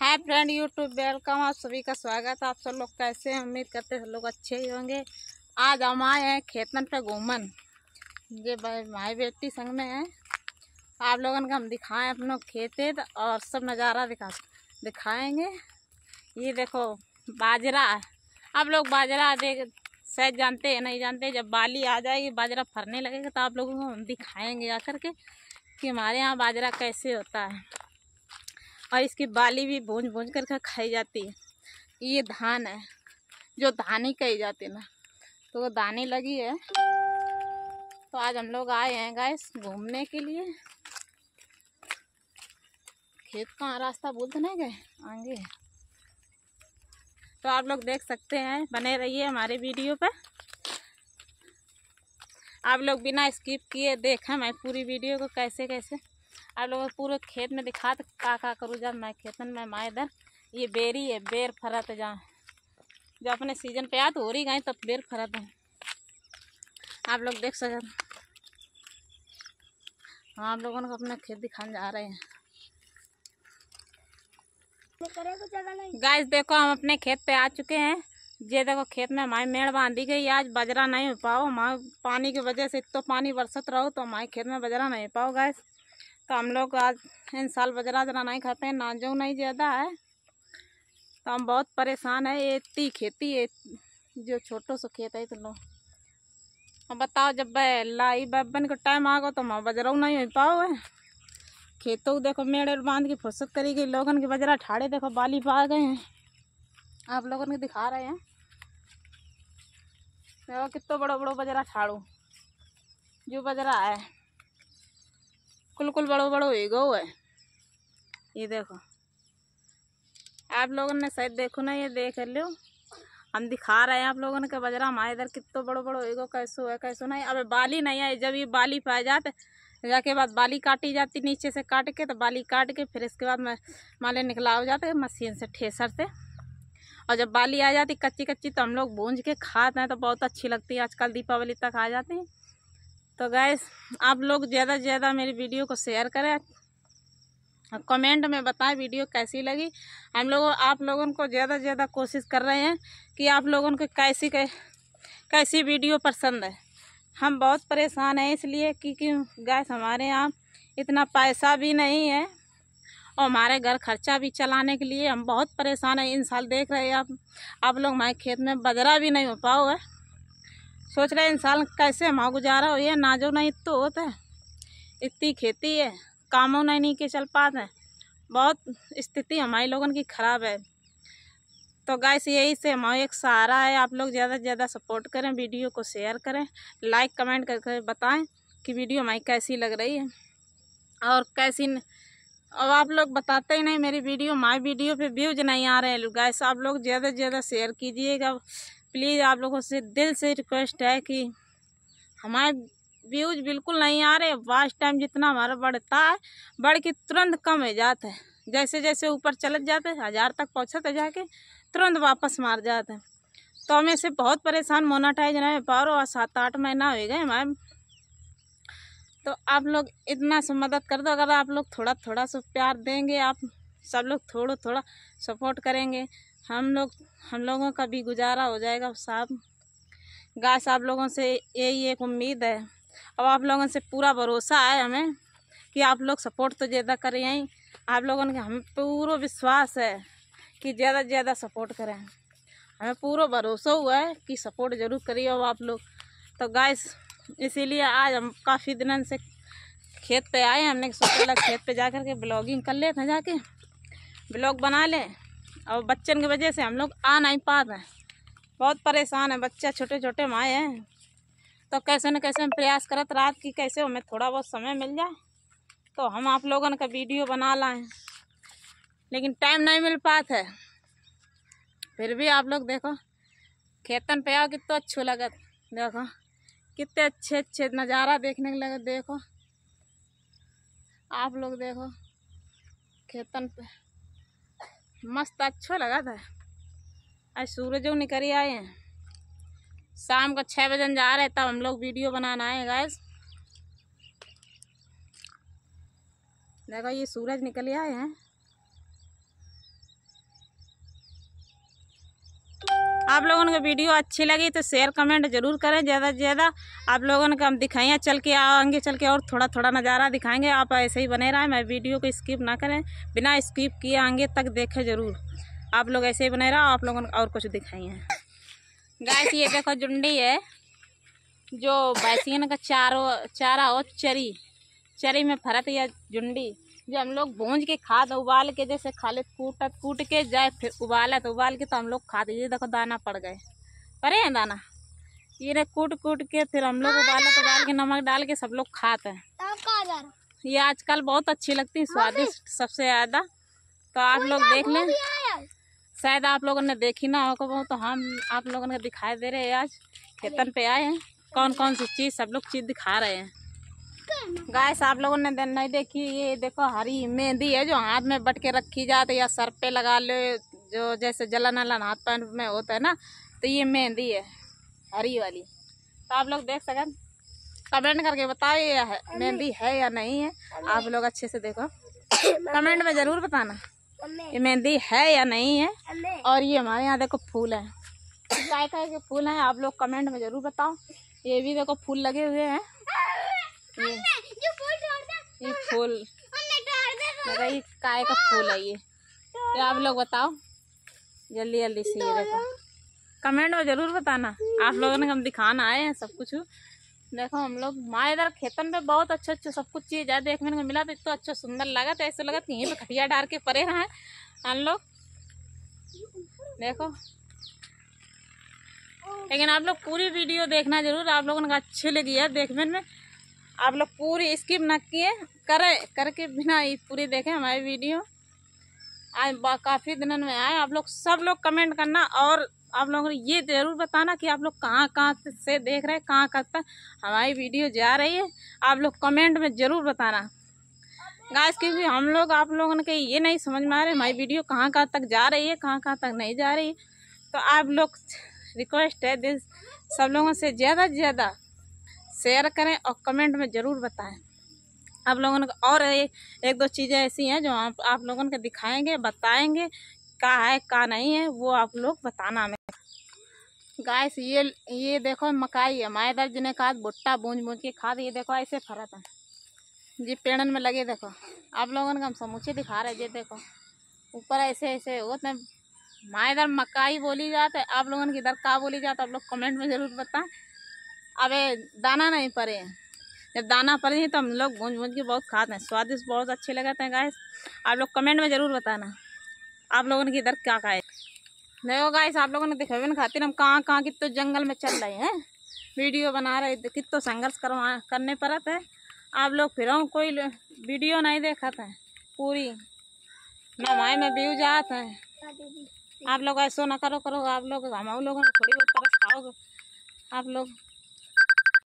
Hi friend YouTube welcome आप सभी का स्वागत है आप सब लोग कैसे हैं उम्मीद करते हैं लोग अच्छे ही होंगे आज हम आए हैं खेतन पे घूमन ये माई बेटी संग में है आप लोगों का हम दिखाएं अपनों खेते और सब नज़ारा दिखा दिखाएंगे ये देखो बाजरा आप लोग बाजरा देख शायद जानते हैं नहीं जानते जब बाली आ जाएगी बाजरा फरने लगेगा तो आप लोगों को हम दिखाएँगे जा के कि हमारे यहाँ बाजरा कैसे होता है और इसकी बाली भी भूंज भूंज करके खाई जाती है ये धान है जो धानी कही जाती है ना तो वो दानी लगी है तो आज हम लोग आए हैं गैस घूमने के लिए खेत का रास्ता भूल तो नहीं गए आगे तो आप लोग देख सकते हैं बने रहिए है हमारे वीडियो पर आप लोग बिना स्किप किए देखें मैं पूरी वीडियो को कैसे कैसे आप लोग पूरे खेत में दिखा तो का का करूँ जब मैं खेतन में माए इधर ये बेरी है बेर फरत तो जा जब अपने सीजन पे आ तो हो रही गई तब बेर फरत तो। है आप लोग देख सक हाँ आप लोगों को अपना खेत दिखाने जा रहे हैं गाइस देखो हम अपने खेत पे आ चुके हैं ये देखो खेत में हमारी मेड़ बांधी गई आज बाजरा नहीं हो पाओ हमारे पानी की वजह से इतना पानी बरसत रहो तो हमारे खेत में बजरा नहीं पाओ गाइस तो हम लोग आज इन साल बजरा जरा नहीं खाते हैं जो नहीं ज़्यादा है तो हम बहुत परेशान है ये इतनी खेती है जो छोटो सो खेत है तो लो बताओ जब लाई बबन का टाइम आ गए तो हम बजरा नहीं हो पाओ है खेतों को देखो मेड़ बांध के फुर्सत करी गई लोगों के बजरा ठाड़े देखो बाली पा गए हैं आप लोगों को दिखा रहे हैं देखो कितो बड़ो बड़ो बजरा ठाड़ो जो बजरा है बिल्कुल बड़ो बड़ो ही गो है ये देखो आप लोगों ने शायद देखो ना ये देख लो हम दिखा रहे हैं आप लोगों ने बजरा हमारे इधर कितो बड़ो बड़ो होगा कैसो है कैसो नहीं अब बाली नहीं आई जब ये बाली पाए जाते जाके बाद बाली काटी जाती नीचे से काट के तो बाली काट के फिर इसके बाद माले हो जाते मशीन से ठेसर से और जब बाली आ जाती कच्ची कच्ची तो हम लोग भूंज के खाते हैं तो बहुत अच्छी लगती है आजकल दीपावली तक आ जाती है तो गैस आप लोग ज़्यादा से ज़्यादा मेरी वीडियो को शेयर करें कमेंट में बताएं वीडियो कैसी लगी हम लोग आप लोगों को ज़्यादा से ज़्यादा कोशिश कर रहे हैं कि आप लोगों को कैसी कै, कैसी वीडियो पसंद है हम बहुत परेशान हैं इसलिए क्योंकि गैस हमारे यहाँ इतना पैसा भी नहीं है और हमारे घर खर्चा भी चलाने के लिए हम बहुत परेशान हैं इन साल देख रहे हैं आप आप लोग हमारे खेत में बजरा भी नहीं हो पाओगे सोच रहे इंसान कैसे माँ गुजारा हो ये नाजो नहीं तो होता है इतनी खेती है कामों नहीं नहीं के चल पाते हैं बहुत स्थिति हमारे लोगों की ख़राब है तो गाइस यही से हमारा एक सहारा है आप लोग ज़्यादा से ज़्यादा सपोर्ट करें वीडियो को शेयर करें लाइक कमेंट करके बताएं कि वीडियो हमारी कैसी लग रही है और कैसी न... अब आप लोग बताते ही नहीं मेरी वीडियो माय वीडियो पे व्यूज नहीं आ रहे हैं गाइस आप लोग ज़्यादा से ज़्यादा शेयर कीजिएगा प्लीज़ आप लोगों से दिल से रिक्वेस्ट है कि हमारे व्यूज बिल्कुल नहीं आ रहे वास्ट टाइम जितना हमारा बढ़ता है बढ़ के तुरंत कम हो जाता है जैसे जैसे ऊपर चलत जाते हैं हज़ार तक पहुँचते जाके तुरंत वापस मार जाते हैं तो हमें से बहुत परेशान मोनाटाइज नहीं हो पा रहा और सात आठ महीना हो गए हमारे तो आप लोग इतना से मदद कर दो अगर आप लोग थोड़ा थोड़ा सा प्यार देंगे आप सब लोग थोड़ा थोड़ा सपोर्ट करेंगे हम लोग हम लोगों का भी गुजारा हो जाएगा साहब गाय आप लोगों से यही एक उम्मीद है अब आप लोगों से पूरा भरोसा है हमें कि आप लोग सपोर्ट तो ज़्यादा करें यहीं आप लोगों के हमें पूरा विश्वास है कि ज़्यादा से ज़्यादा सपोर्ट करें हमें पूरा भरोसा हुआ है कि सपोर्ट ज़रूर करिए अब आप लोग तो गाय इसीलिए आज हम काफ़ी दिन से खेत पे आए हमने सोचा लग खेत पे जा कर के ब्लॉगिंग कर लेते हैं जाके ब्लॉग बना लें और बच्चन की वजह से हम लोग आ नहीं पा रहे हैं बहुत परेशान है बच्चा छोटे छोटे माए हैं तो कैसे न कैसे हम प्रयास करत रात की कैसे हमें थोड़ा बहुत समय मिल जाए तो हम आप लोगों का वीडियो बना लाएँ लेकिन टाइम नहीं मिल पाता है फिर भी आप लोग देखो खेतन पे आओ कितना तो अच्छो लगत देखो कितने अच्छे अच्छे नज़ारा देखने के लगे देखो आप लोग देखो खेतन पे मस्त अच्छा लगा था आज सूरज जो निकल आए हैं शाम को छः बजे जा रहे तब हम लोग वीडियो बनाना आए गैस देखो ये सूरज निकल आए हैं आप लोगों को वीडियो अच्छी लगी तो शेयर कमेंट जरूर करें ज़्यादा से ज़्यादा आप लोगों को हम दिखाएँ चल के आएंगे चल के और थोड़ा थोड़ा नज़ारा दिखाएंगे आप ऐसे ही बने रहें मैं वीडियो को स्किप ना करें बिना स्किप किए आगे तक देखें ज़रूर आप लोग ऐसे ही बने रहो आप लोगों को और कुछ दिखाइए गाय ये देखो जुंडी है जो भैंसियन का चारो चारा हो चरी चरी में फरत या जुंडी जो हम लोग भूंज के खाद उबाल के जैसे खाले कूटत कूट के जाए फिर उबालत तो उबाल के तो हम लोग खाते ये देखो दाना पड़ गए पड़े हैं दाना ये ना कूट कूट के फिर हम लोग उबालत तो उबाल के नमक डाल के सब लोग खाते हैं ये आजकल बहुत अच्छी लगती है स्वादिष्ट सबसे ज़्यादा तो आप लोग देख लें शायद आप लोगों ने देखी ना होगा तो हम आप लोगों ने दिखाई दे रहे हैं आज खेतन पे आए हैं कौन कौन सी चीज़ सब लोग चीज़ दिखा रहे हैं गैस आप लोगों ने नहीं देखी ये देखो हरी मेहंदी है जो हाथ में बट के रखी जाती या सर पे लगा लो जो जैसे जलन अलन हाथ पैर में होता है ना तो ये मेहंदी है हरी वाली तो आप लोग देख सकें कमेंट करके बताओ ये मेहंदी है या नहीं है आप लोग अच्छे से देखो कमेंट में ज़रूर बताना ये मेहंदी है या नहीं है और ये हमारे यहाँ देखो फूल है क्या क्या के फूल हैं आप लोग कमेंट में ज़रूर बताओ ये भी देखो फूल लगे हुए हैं ये ये फूल ये काय का फूल है ये तो आप लोग बताओ जल्दी जल्दी से ये देखो कमेंट में जरूर बताना आप लोगों ने हम दिखाना आए हैं सब कुछ देखो हम लोग माँ इधर खेतन पे बहुत अच्छा अच्छा सब कुछ चीज़ है देखने को मिला तो इतना अच्छा सुंदर लगा तो ऐसे लगा यहीं पे खटिया डाल के परे हैं हम लोग देखो लेकिन आप लोग पूरी वीडियो देखना जरूर आप लोगों ने अच्छी लगी है देखने में आप लोग पूरी स्किप ना किए करें करके बिना पूरी देखें हमारी वीडियो आज काफ़ी दिनों में आए आप लोग सब लोग कमेंट करना और आप लोगों ने ये ज़रूर बताना कि आप लोग कहाँ कहाँ से देख रहे हैं कहाँ कहाँ तक हमारी वीडियो जा रही है आप लोग कमेंट में ज़रूर बताना गाइस क्योंकि हम लोग आप लोगों के ये नहीं समझ में आ रहे हमारी वीडियो कहाँ कहाँ तक जा रही है कहाँ कहाँ तक नहीं जा रही है तो आप लोग रिक्वेस्ट है दिल सब लोगों से ज़्यादा से ज़्यादा शेयर करें और कमेंट में ज़रूर बताएं आप लोगों को और एक, एक दो चीज़ें ऐसी हैं जो आप, आप लोगों को दिखाएंगे बताएंगे का है का नहीं है वो आप लोग बताना हमें से ये ये देखो मकाई है माए दर्ज ने खाद भुट्टा बूंज बूंज के खाद ये देखो ऐसे फरत है जी पेड़न में लगे देखो आप लोगों को हम समूचे दिखा रहे ये देखो ऊपर ऐसे ऐसे होते हैं माए दर मकाई बोली जाता है आप लोगों की इधर का बोली जाता है आप लोग कमेंट में ज़रूर बताएं अबे दाना नहीं पड़े जब दाना पड़े तो हम लोग भूंज भूंज के बहुत खाते हैं स्वादिष्ट बहुत अच्छे लगते हैं गाइस आप लोग कमेंट में ज़रूर बताना आप लोगों ने इधर क्या खाए नहीं हो गाइस आप लोगों ने दिखे बिन खाते हम कहाँ कहाँ कितो जंगल में चल रहे हैं वीडियो बना रहे कितो संघर्ष करवा करने पड़ा था आप लोग फिर कोई वीडियो नहीं देखा था पूरी ना माए में बीव जाते हैं आप लोग ऐसा ना करो करो आप लोग हम लोगों ने थोड़ी बहुत तरस खाओगे आप लोग